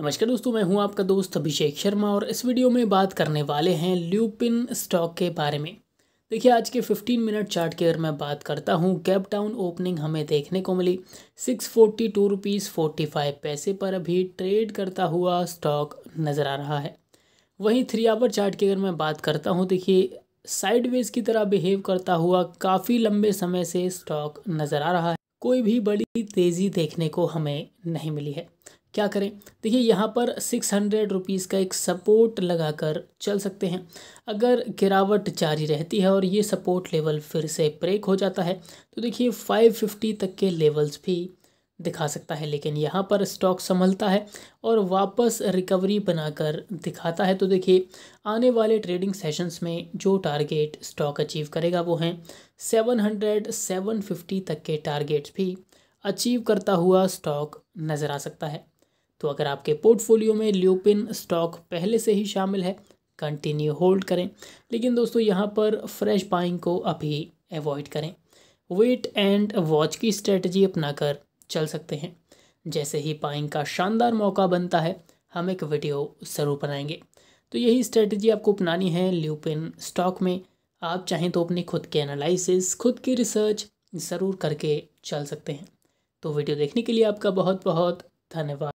नमस्कार दोस्तों मैं हूं आपका दोस्त अभिषेक शर्मा और इस वीडियो में बात करने वाले हैं ल्यूपिन स्टॉक के बारे में देखिए आज के 15 मिनट चार्ट की अगर मैं बात करता हूं कैप डाउन ओपनिंग हमें देखने को मिली six forty two rupees forty five पैसे पर अभी ट्रेड करता हुआ स्टॉक नज़र आ रहा है वहीं थ्री आवर चार्ट की अगर मैं बात करता हूँ देखिए साइडवेज की तरह बिहेव करता हुआ काफ़ी लंबे समय से स्टॉक नज़र आ रहा है कोई भी बड़ी तेज़ी देखने को हमें नहीं मिली है क्या करें देखिए यहाँ पर सिक्स हंड्रेड रुपीज़ का एक सपोर्ट लगाकर चल सकते हैं अगर गिरावट जारी रहती है और ये सपोर्ट लेवल फिर से ब्रेक हो जाता है तो देखिए फाइव फिफ्टी तक के लेवल्स भी दिखा सकता है लेकिन यहाँ पर स्टॉक संभलता है और वापस रिकवरी बनाकर दिखाता है तो देखिए आने वाले ट्रेडिंग सेशंस में जो टारगेट स्टॉक अचीव करेगा वो हैं सेवन हंड्रेड सेवन फिफ्टी तक के टारगेट्स भी अचीव करता हुआ स्टॉक नज़र आ सकता है तो अगर आपके पोर्टफोलियो में ल्यूपिन स्टॉक पहले से ही शामिल है कंटिन्यू होल्ड करें लेकिन दोस्तों यहाँ पर फ्रेश बाइंग को अभी अवॉइड करें वेट एंड वॉच की स्ट्रेटजी अपनाकर चल सकते हैं जैसे ही बाइंग का शानदार मौका बनता है हम एक वीडियो ज़रूर बनाएंगे तो यही स्ट्रेटजी आपको अपनानी है ल्यूपिन स्टॉक में आप चाहें तो अपने खुद के एनालिसिस खुद की रिसर्च ज़रूर करके चल सकते हैं तो वीडियो देखने के लिए आपका बहुत बहुत धन्यवाद